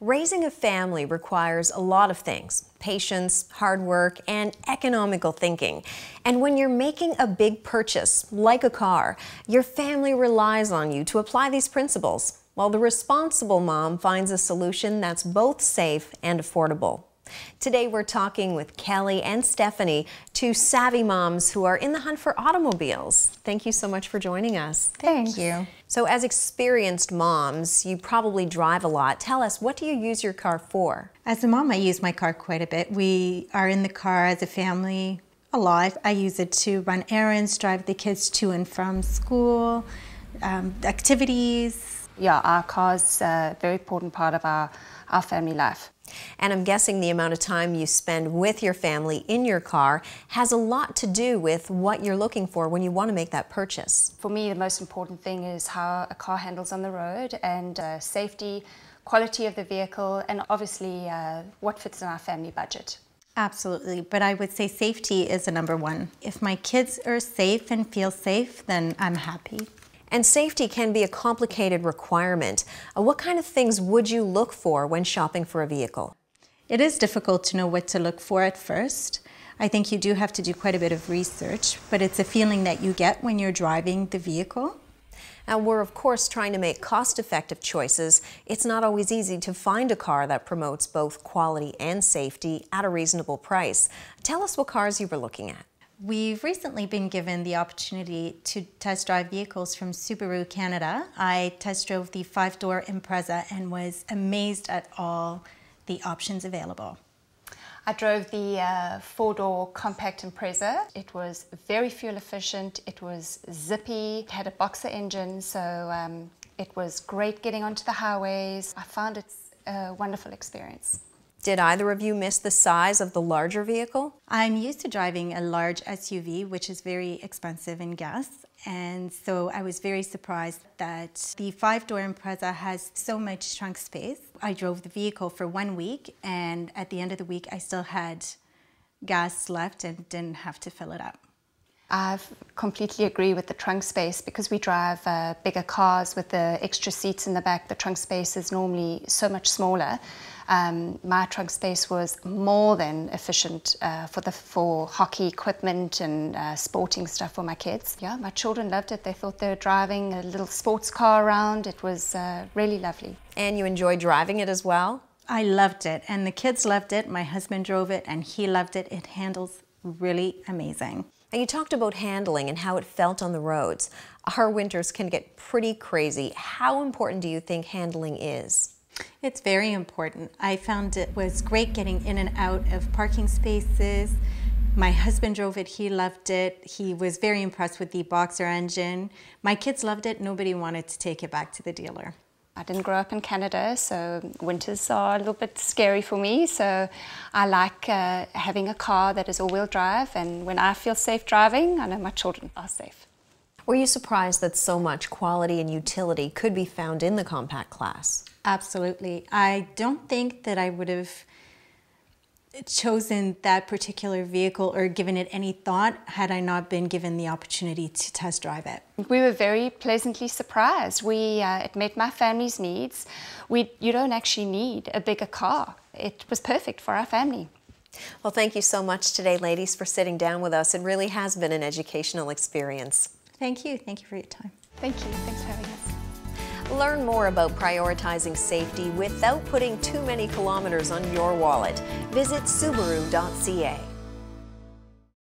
Raising a family requires a lot of things patience, hard work, and economical thinking. And when you're making a big purchase, like a car, your family relies on you to apply these principles, while the responsible mom finds a solution that's both safe and affordable. Today, we're talking with Kelly and Stephanie, two savvy moms who are in the hunt for automobiles. Thank you so much for joining us. Thank you. So, as experienced moms, you probably drive a lot. Tell us, what do you use your car for? As a mom, I use my car quite a bit. We are in the car as a family a lot. I use it to run errands, drive the kids to and from school, um, activities. Yeah, our car is a very important part of our, our family life. And I'm guessing the amount of time you spend with your family in your car has a lot to do with what you're looking for when you want to make that purchase. For me, the most important thing is how a car handles on the road and uh, safety, quality of the vehicle, and obviously uh, what fits in our family budget. Absolutely, but I would say safety is the number one. If my kids are safe and feel safe, then I'm happy. And safety can be a complicated requirement. Uh, what kind of things would you look for when shopping for a vehicle? It is difficult to know what to look for at first. I think you do have to do quite a bit of research, but it's a feeling that you get when you're driving the vehicle. And we're, of course, trying to make cost effective choices. It's not always easy to find a car that promotes both quality and safety at a reasonable price. Tell us what cars you were looking at. We've recently been given the opportunity to test drive vehicles from Subaru Canada. I test drove the five door Impreza and was amazed at all the options available. I drove the uh, four door compact Impreza. It was very fuel efficient, it was zippy, it had a boxer engine, so um, it was great getting onto the highways. I found it a wonderful experience. Did either of you miss the size of the larger vehicle? I'm used to driving a large SUV, which is very expensive in gas. And so I was very surprised that the five door Impreza has so much trunk space. I drove the vehicle for one week, and at the end of the week, I still had gas left and didn't have to fill it up. I completely agree with the trunk space because we drive uh, bigger cars with the extra seats in the back. The trunk space is normally so much smaller. Um, my trunk space was more than efficient uh, for the for hockey equipment and uh, sporting stuff for my kids. Yeah, my children loved it. They thought they were driving a little sports car around. It was uh, really lovely. And you enjoy driving it as well. I loved it, and the kids loved it. My husband drove it, and he loved it. It handles really amazing you talked about handling and how it felt on the roads. Our winters can get pretty crazy. How important do you think handling is? It's very important. I found it was great getting in and out of parking spaces. My husband drove it, he loved it. He was very impressed with the boxer engine. My kids loved it, nobody wanted to take it back to the dealer. I didn't grow up in Canada, so winters are a little bit scary for me. So I like uh, having a car that is all wheel drive, and when I feel safe driving, I know my children are safe. Were you surprised that so much quality and utility could be found in the compact class? Absolutely. I don't think that I would have chosen that particular vehicle or given it any thought had I not been given the opportunity to test drive it. We were very pleasantly surprised. We uh, it met my family's needs. We you don't actually need a bigger car. It was perfect for our family. Well, thank you so much today, ladies, for sitting down with us. It really has been an educational experience. Thank you. Thank you for your time. Thank you. Thanks for having us. Learn more about prioritizing safety without putting too many kilometers on your wallet. Visit Subaru.ca.